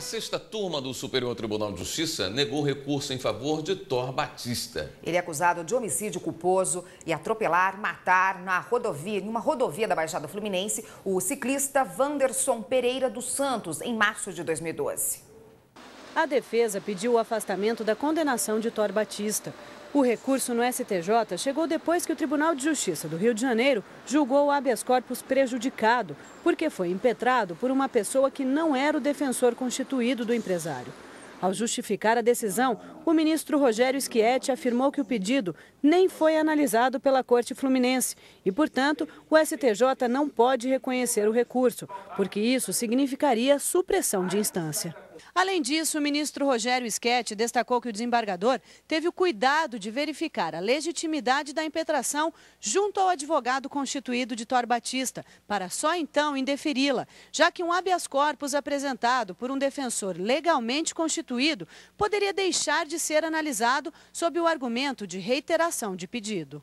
A sexta turma do Superior Tribunal de Justiça negou recurso em favor de Thor Batista. Ele é acusado de homicídio culposo e atropelar, matar na rodovia, em uma rodovia da Baixada Fluminense, o ciclista Wanderson Pereira dos Santos, em março de 2012. A defesa pediu o afastamento da condenação de Thor Batista. O recurso no STJ chegou depois que o Tribunal de Justiça do Rio de Janeiro julgou o habeas corpus prejudicado, porque foi impetrado por uma pessoa que não era o defensor constituído do empresário. Ao justificar a decisão, o ministro Rogério Schietti afirmou que o pedido nem foi analisado pela Corte Fluminense e, portanto, o STJ não pode reconhecer o recurso, porque isso significaria supressão de instância. Além disso, o ministro Rogério Schetti destacou que o desembargador teve o cuidado de verificar a legitimidade da impetração junto ao advogado constituído de Thor Batista, para só então indeferi-la, já que um habeas corpus apresentado por um defensor legalmente constituído poderia deixar de ser analisado sob o argumento de reiteração de pedido.